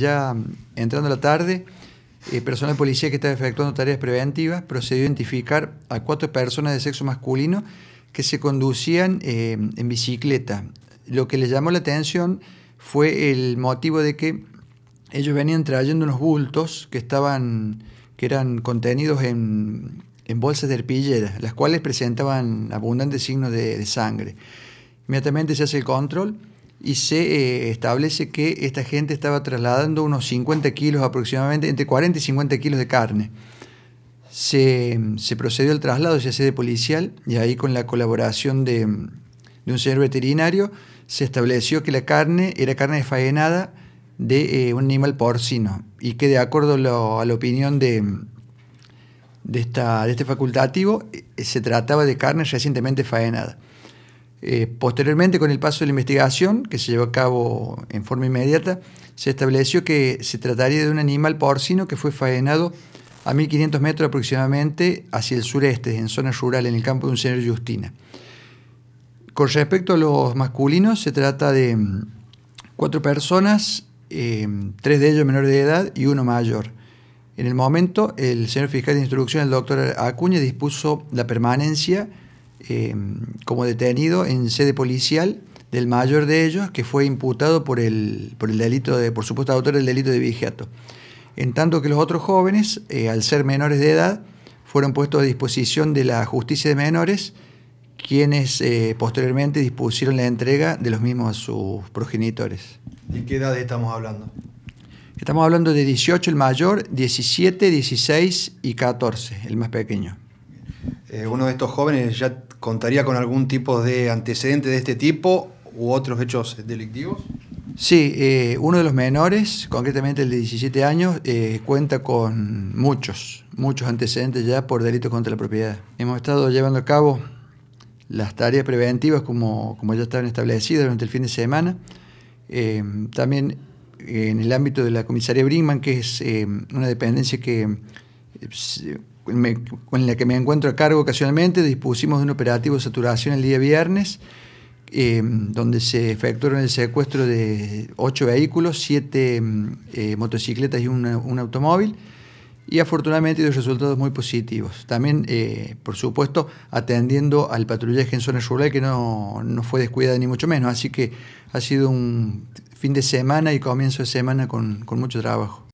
Ya entrando a la tarde, el eh, personal de policía que estaba efectuando tareas preventivas procedió a identificar a cuatro personas de sexo masculino que se conducían eh, en bicicleta. Lo que les llamó la atención fue el motivo de que ellos venían trayendo unos bultos que estaban que eran contenidos en, bolsas de arpillera, las cuales presentaban abundantes signos de sangre. Inmediatamente se hace el control y se eh, establece que esta gente estaba trasladando unos 50 kilos aproximadamente, entre 40 y 50 kilos de carne. Se, se procedió al traslado hacia sede policial y ahí con la colaboración de, un señor veterinario se estableció que la carne era carne desfaenada de eh, un animal porcino y que de acuerdo a la opinión de, de, esta, de este facultativo eh, se trataba de carne recientemente faenada. Eh, posteriormente, con el paso de la investigación, que se llevó a cabo en forma inmediata, se estableció que se trataría de un animal porcino que fue faenado a 1500 metros aproximadamente hacia el sureste, en zona rural, en el campo de un señor Justina. Con respecto a los masculinos, se trata de mm, cuatro personas, eh, tres de ellos menores de edad y uno mayor. En el momento, el señor fiscal de instrucción, el doctor Acuña, dispuso la permanencia Em, como detenido en sede policial del mayor de ellos, que fue imputado por el, por el delito de, por supuesto, autor del delito de vigiato. En tanto que los otros jóvenes, eh, al ser menores de edad, fueron puestos a disposición de la justicia de menores, quienes eh, posteriormente dispusieron la entrega de los mismos a sus progenitores. ¿De qué edad estamos hablando? Estamos hablando de 18 el mayor, 17, 16 y 14 el más pequeño. Eh, uno de estos jóvenes ya contaría con algún tipo de antecedente de este tipo u otros hechos delictivos? Sí, eh, uno de los menores, concretamente el de 17 años, eh, cuenta con muchos, muchos antecedentes ya por delitos contra la propiedad. Hemos estado llevando a cabo las tareas preventivas como, como ya estaban establecidas durante el fin de semana. también en el ámbito de la comisaría Brinkman, que es una dependencia que con la que me encuentro a cargo ocasionalmente, dispusimos de un operativo de saturación el día viernes, eh, donde se efectuaron el secuestro de ocho vehículos, siete mm, eh, motocicletas y un automóvil y afortunadamente dio resultados muy positivos. También, eh, por supuesto, atendiendo al patrullaje en zona rural que no, no, fue descuidada ni mucho menos. Así que ha sido un fin de semana y comienzo de semana con, con mucho trabajo.